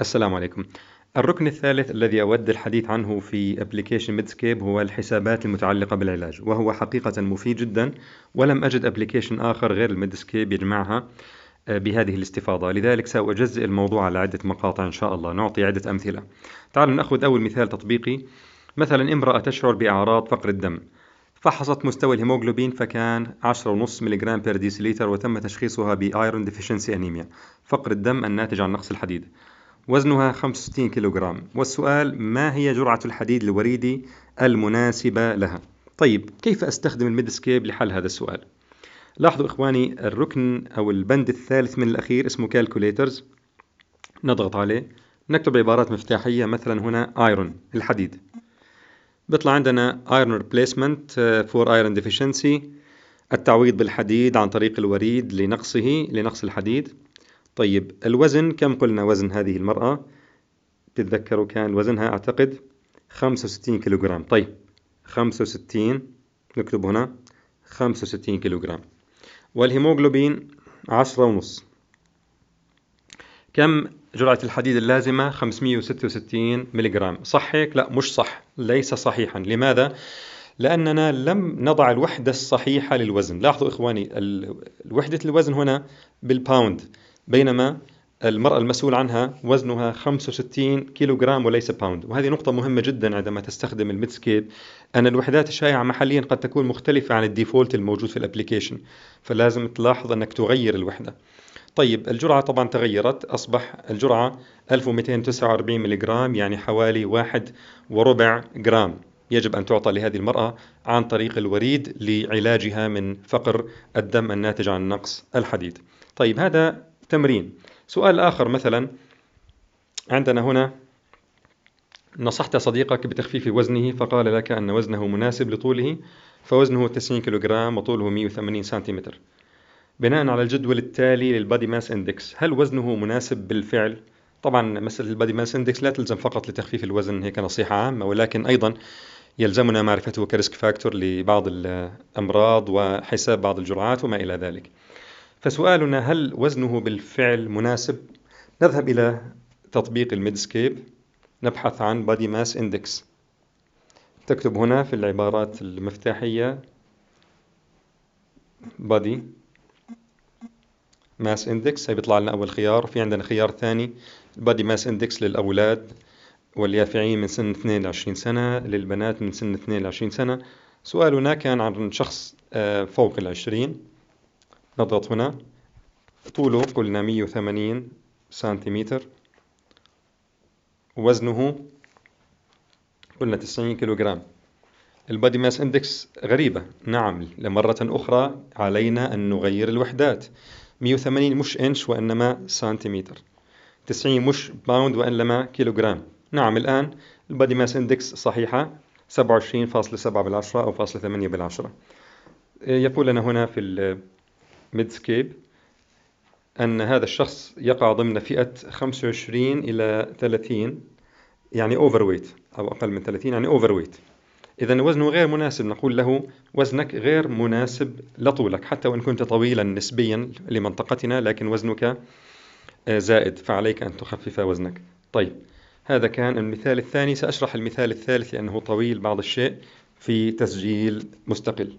السلام عليكم. الركن الثالث الذي أود الحديث عنه في ابلكيشن ميدسكيب هو الحسابات المتعلقة بالعلاج وهو حقيقة مفيد جدا ولم أجد ابلكيشن آخر غير الميدسكيب يجمعها آه، بهذه الاستفاضة لذلك سأجزئ الموضوع على عدة مقاطع إن شاء الله نعطي عدة أمثلة تعالوا نأخذ أول مثال تطبيقي مثلا امرأة تشعر بأعراض فقر الدم فحصت مستوى الهيموغلوبين فكان 10.5 ملغ بير ديسيليتر وتم تشخيصها بايرون ديفيشنسي انيميا فقر الدم الناتج عن نقص الحديد وزنها 65 كيلوغرام والسؤال ما هي جرعة الحديد الوريدي المناسبة لها طيب كيف أستخدم الميدسكيب لحل هذا السؤال لاحظوا إخواني الركن أو البند الثالث من الأخير اسمه كالكوليترز نضغط عليه نكتب عبارات مفتاحية مثلا هنا ايرون الحديد بيطلع عندنا ايرون ريبليسمنت فور ايرون ديفيشنسي التعويض بالحديد عن طريق الوريد لنقصه لنقص الحديد طيب الوزن كم قلنا وزن هذه المرأة تتذكروا كان وزنها أعتقد 65 كيلوغرام طيب 65 نكتب هنا 65 كيلوغرام والهيموغلوبين 10 ونص كم جرعة الحديد اللازمة 566 ملغرام صح هيك؟ لا مش صح ليس صحيحا لماذا؟ لأننا لم نضع الوحدة الصحيحة للوزن لاحظوا إخواني وحدة الوزن هنا بالباوند بينما المرأة المسؤول عنها وزنها 65 كيلوغرام وليس باوند وهذه نقطة مهمة جدا عندما تستخدم الميدسكيب أن الوحدات الشائعة محليا قد تكون مختلفة عن الديفولت الموجود في الابليكيشن فلازم تلاحظ أنك تغير الوحدة طيب الجرعة طبعا تغيرت أصبح الجرعة 1249 ملغ يعني حوالي واحد وربع جرام يجب أن تعطى لهذه المرأة عن طريق الوريد لعلاجها من فقر الدم الناتج عن نقص الحديد طيب هذا تمرين سؤال آخر مثلا عندنا هنا نصحت صديقك بتخفيف وزنه فقال لك أن وزنه مناسب لطوله فوزنه 90 كيلوغرام وطوله 180 سنتيمتر بناء على الجدول التالي للبادي ماس اندكس هل وزنه مناسب بالفعل طبعا مسألة البادي ماس اندكس لا تلزم فقط لتخفيف الوزن هيك نصيحة عامة ولكن أيضا يلزمنا معرفته كريسك فاكتور لبعض الأمراض وحساب بعض الجرعات وما إلى ذلك فسؤالنا هل وزنه بالفعل مناسب؟ نذهب إلى تطبيق الميدسكيب نبحث عن بادي ماس اندكس تكتب هنا في العبارات المفتاحية بادي ماس اندكس بيطلع لنا أول خيار في عندنا خيار ثاني البادي ماس اندكس للأولاد واليافعين من سن 22 سنة للبنات من سن 22 سنة سؤالنا كان عن شخص آه، فوق العشرين نضغط هنا طوله قلنا 180 سنتيمتر وزنه قلنا 90 كيلوغرام البادي ماس اندكس غريبة نعم لمرة أخرى علينا أن نغير الوحدات 180 مش إنش وإنما سنتيمتر 90 مش باوند وإنما كيلوغرام نعم الآن البادي ماس اندكس صحيحة 27.7 بالعشرة أو فاصلة 8 بالعشرة يقول لنا هنا في ميدسكيب أن هذا الشخص يقع ضمن فئة 25 إلى 30 يعني أوفر ويت أو أقل من 30 يعني أوفر ويت إذا وزنه غير مناسب نقول له وزنك غير مناسب لطولك حتى وإن كنت طويلا نسبيا لمنطقتنا لكن وزنك آه، زائد فعليك أن تخفف وزنك طيب هذا كان المثال الثاني سأشرح المثال الثالث لأنه طويل بعض الشيء في تسجيل مستقل